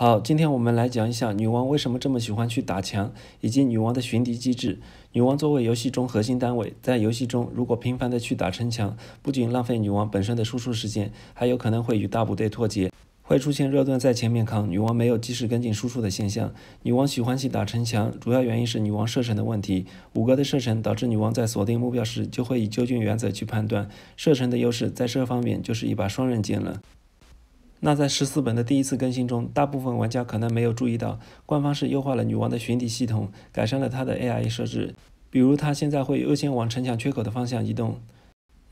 好，今天我们来讲一下女王为什么这么喜欢去打墙，以及女王的寻敌机制。女王作为游戏中核心单位，在游戏中如果频繁的去打城墙，不仅浪费女王本身的输出时间，还有可能会与大部队脱节，会出现肉盾在前面扛，女王没有及时跟进输出的现象。女王喜欢去打城墙，主要原因是女王射程的问题，五格的射程导致女王在锁定目标时就会以就近原则去判断射程的优势，在这方面就是一把双刃剑了。那在十四本的第一次更新中，大部分玩家可能没有注意到，官方是优化了女王的寻底系统，改善了她的 A I 设置，比如她现在会优先往城墙缺口的方向移动。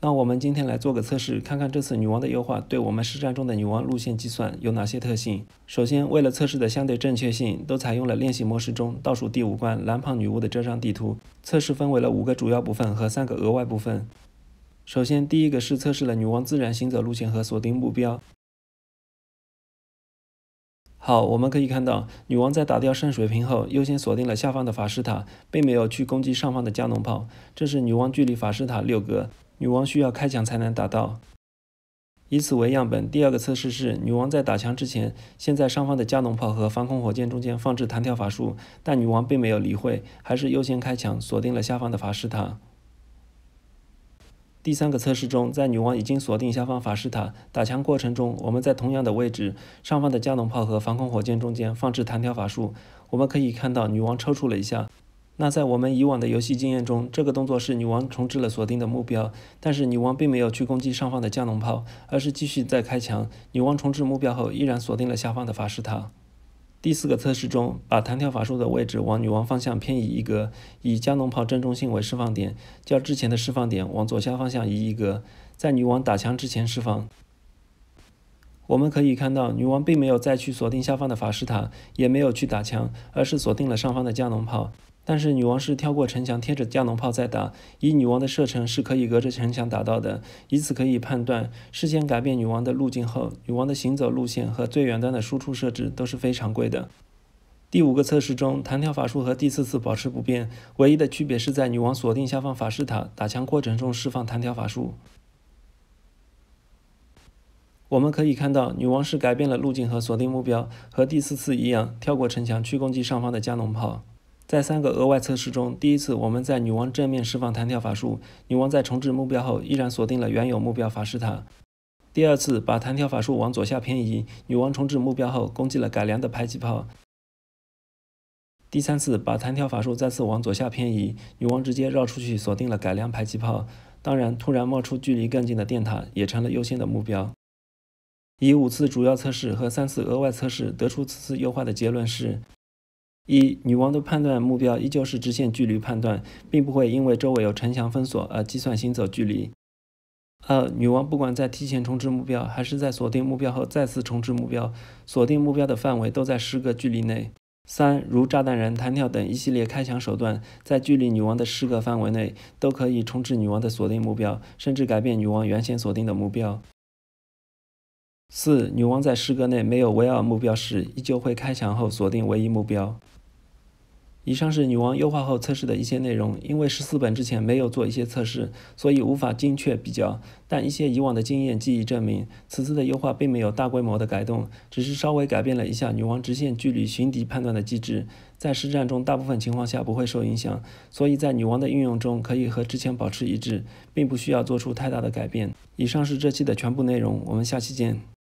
那我们今天来做个测试，看看这次女王的优化对我们实战中的女王路线计算有哪些特性。首先，为了测试的相对正确性，都采用了练习模式中倒数第五关蓝胖女巫的这张地图。测试分为了五个主要部分和三个额外部分。首先，第一个是测试了女王自然行走路线和锁定目标。好，我们可以看到，女王在打掉圣水瓶后，优先锁定了下方的法师塔，并没有去攻击上方的加农炮。这是女王距离法师塔六格，女王需要开墙才能打到。以此为样本，第二个测试是女王在打墙之前，先在上方的加农炮和防空火箭中间放置弹跳法术，但女王并没有理会，还是优先开墙，锁定了下方的法师塔。第三个测试中，在女王已经锁定下方法师塔打墙过程中，我们在同样的位置上方的加农炮和防空火箭中间放置弹跳法术，我们可以看到女王抽搐了一下。那在我们以往的游戏经验中，这个动作是女王重置了锁定的目标，但是女王并没有去攻击上方的加农炮，而是继续在开墙。女王重置目标后，依然锁定了下方的法师塔。第四个测试中，把弹跳法术的位置往女王方向偏移一格，以加农炮正中心为释放点，较之前的释放点往左下方向移一格，在女王打墙之前释放。我们可以看到，女王并没有再去锁定下方的法师塔，也没有去打墙，而是锁定了上方的加农炮。但是女王是跳过城墙贴着加农炮在打，以女王的射程是可以隔着城墙打到的。以此可以判断，事先改变女王的路径后，女王的行走路线和最远端的输出设置都是非常贵的。第五个测试中，弹跳法术和第四次保持不变，唯一的区别是在女王锁定下方法师塔打枪过程中释放弹跳法术。我们可以看到，女王是改变了路径和锁定目标，和第四次一样，跳过城墙去攻击上方的加农炮。在三个额外测试中，第一次我们在女王正面释放弹跳法术，女王在重置目标后依然锁定了原有目标法师塔；第二次把弹跳法术往左下偏移，女王重置目标后攻击了改良的迫击炮；第三次把弹跳法术再次往左下偏移，女王直接绕出去锁定了改良迫击炮。当然，突然冒出距离更近的电塔也成了优先的目标。以五次主要测试和三次额外测试得出此次优化的结论是。一、女王的判断目标依旧是直线距离判断，并不会因为周围有城墙封锁而计算行走距离。二、女王不管在提前重置目标，还是在锁定目标后再次重置目标，锁定目标的范围都在十个距离内。三、如炸弹人弹跳等一系列开墙手段，在距离女王的十个范围内，都可以重置女王的锁定目标，甚至改变女王原先锁定的目标。四、女王在十个内没有围绕目标时，依旧会开墙后锁定唯一目标。以上是女王优化后测试的一些内容，因为十四本之前没有做一些测试，所以无法精确比较。但一些以往的经验记忆证明，此次的优化并没有大规模的改动，只是稍微改变了一下女王直线距离寻敌判断的机制，在实战中大部分情况下不会受影响，所以在女王的运用中可以和之前保持一致，并不需要做出太大的改变。以上是这期的全部内容，我们下期见。